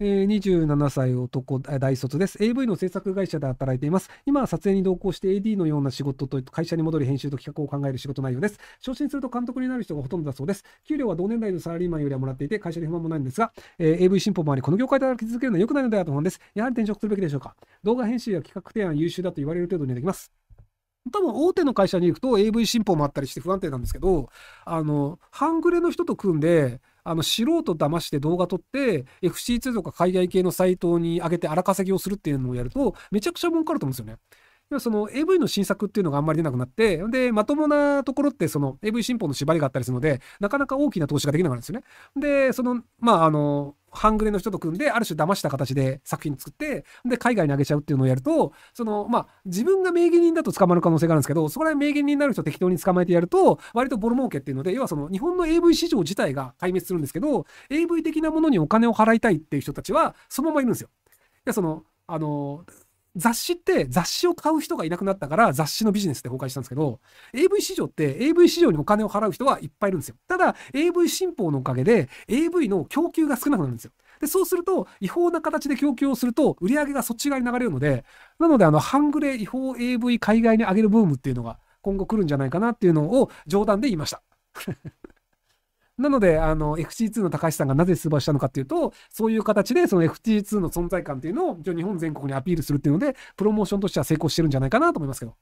えー、27歳男、大卒です。AV の制作会社で働いています。今は撮影に同行して AD のような仕事と会社に戻り編集と企画を考える仕事内容です。昇進すると監督になる人がほとんどだそうです。給料は同年代のサラリーマンよりはもらっていて、会社に不満もないんですが、えー、AV 進歩もあり、この業界で働き続けるのは良くないのではと思うんです。やはり転職するべきでしょうか。動画編集や企画提案優秀だと言われる程度にできます。多分大手の会社に行くと AV 新法もあったりして不安定なんですけど、あの、半グレの人と組んで、あの素人騙して動画撮って FC2 とか海外系のサイトに上げて荒稼ぎをするっていうのをやるとめちゃくちゃ儲かると思うんですよね。要はその AV の新作っていうのがあんまり出なくなって、で、まともなところってその AV 新法の縛りがあったりするので、なかなか大きな投資ができなくなるんですよね。で、その、まあ、あの、半グレの人と組んで、ある種騙した形で作品作って、で、海外にあげちゃうっていうのをやると、その、まあ、自分が名義人だと捕まる可能性があるんですけど、そこら辺名義人になる人適当に捕まえてやると、割とボロ儲けっていうので、要はその、日本の AV 市場自体が壊滅するんですけど、AV 的なものにお金を払いたいっていう人たちは、そのままいるんですよ。いや、その、あの、雑誌って雑誌を買う人がいなくなったから雑誌のビジネスって崩壊したんですけど AV 市場って AV 市場にお金を払う人はいっぱいいるんですよただ AV 新法のおかげで AV の供給が少なくなるんですよでそうすると違法な形で供給をすると売り上げがそっち側に流れるのでなのであの半グレ違法 AV 海外に上げるブームっていうのが今後来るんじゃないかなっていうのを冗談で言いましたなので、あの、FT2 の高橋さんがなぜ出馬したのかっていうと、そういう形で、その FT2 の存在感っていうのを、日本全国にアピールするっていうので、プロモーションとしては成功してるんじゃないかなと思いますけど。